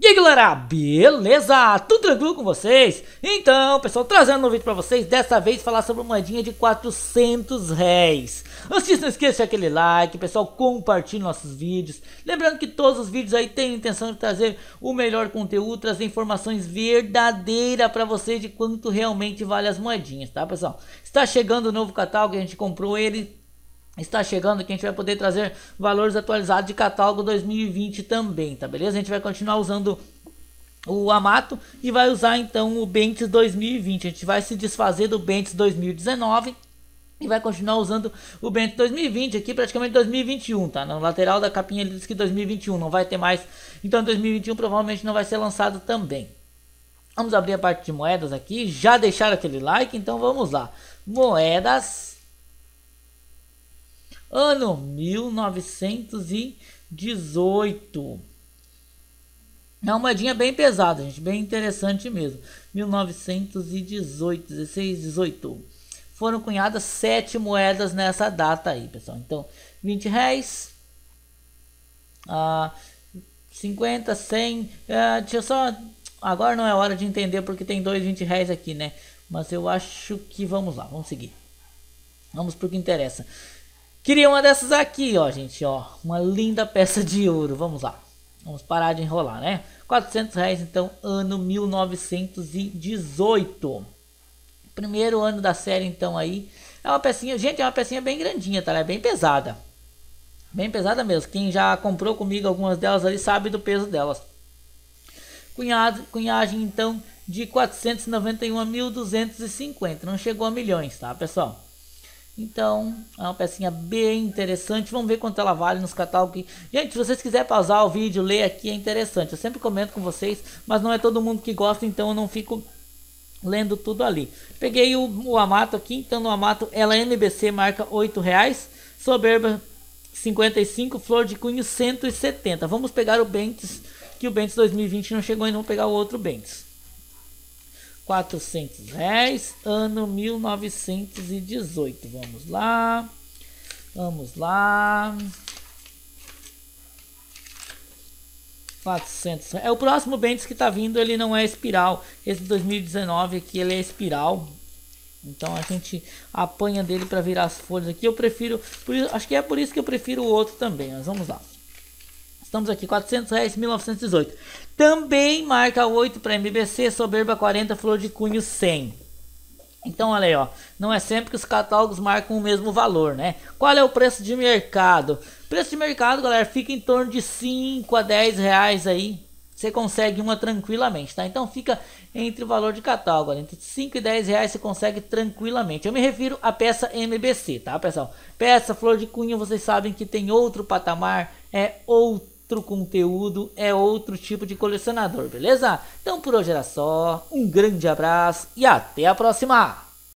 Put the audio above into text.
E aí galera, beleza? Tudo tranquilo com vocês? Então pessoal, trazendo um vídeo pra vocês, dessa vez falar sobre uma moedinha de 400 réis Antes não esqueça aquele like, pessoal, compartilhe nossos vídeos Lembrando que todos os vídeos aí têm a intenção de trazer o melhor conteúdo Trazer informações verdadeiras pra vocês de quanto realmente vale as moedinhas, tá pessoal? Está chegando o novo catálogo, a gente comprou ele está chegando que a gente vai poder trazer valores atualizados de catálogo 2020 também, tá beleza? A gente vai continuar usando o Amato e vai usar então o Bentes 2020. A gente vai se desfazer do Bentes 2019 e vai continuar usando o Bento 2020 aqui, praticamente 2021, tá? No lateral da capinha ele diz que 2021 não vai ter mais, então 2021 provavelmente não vai ser lançado também. Vamos abrir a parte de moedas aqui, já deixar aquele like, então vamos lá. Moedas ano 1918. É uma moedinha bem pesada, gente, bem interessante mesmo. 1918, 16, 18. Foram cunhadas sete moedas nessa data aí, pessoal. Então, 20 reais, ah, 50, 100. Ah, deixa eu só. Agora não é hora de entender porque tem dois 20 reais aqui, né? Mas eu acho que vamos lá, vamos seguir. Vamos pro que interessa. Queria uma dessas aqui, ó, gente, ó. Uma linda peça de ouro. Vamos lá. Vamos parar de enrolar, né? 400 reais, então, ano 1918. Primeiro ano da série, então, aí. É uma pecinha, gente, é uma pecinha bem grandinha, tá? Ela é bem pesada. Bem pesada mesmo. Quem já comprou comigo algumas delas ali sabe do peso delas. Cunhado, cunhagem, então, de 491.250. Não chegou a milhões, tá, pessoal? Então, é uma pecinha bem interessante. Vamos ver quanto ela vale nos catálogos. Gente, se vocês quiserem pausar o vídeo, ler aqui, é interessante. Eu sempre comento com vocês, mas não é todo mundo que gosta, então eu não fico lendo tudo ali. Peguei o, o Amato aqui, então no Amato ela é NBC marca R$8,00. reais, Soberba R$55,00. Flor de Cunho R$170,00. Vamos pegar o Bentes, que o Bentes 2020 não chegou e vamos pegar o outro Bentes. 400 reais ano 1918. Vamos lá, vamos lá. 400. É o próximo Bendis que tá vindo, ele não é espiral. Esse 2019 aqui, ele é espiral. Então a gente apanha dele para virar as folhas aqui. Eu prefiro, por acho que é por isso que eu prefiro o outro também. Mas vamos lá. Estamos aqui, 400 reais, 1918. Também marca 8 para MBC, Soberba 40, Flor de Cunho 100. Então, olha aí, ó. Não é sempre que os catálogos marcam o mesmo valor, né? Qual é o preço de mercado? Preço de mercado, galera, fica em torno de 5 a 10 reais aí. Você consegue uma tranquilamente, tá? Então fica entre o valor de catálogo, entre 5 e 10 reais você consegue tranquilamente. Eu me refiro à peça MBC, tá, pessoal? Peça Flor de Cunho, vocês sabem que tem outro patamar, é outro outro conteúdo, é outro tipo de colecionador, beleza? Então por hoje era só, um grande abraço e até a próxima!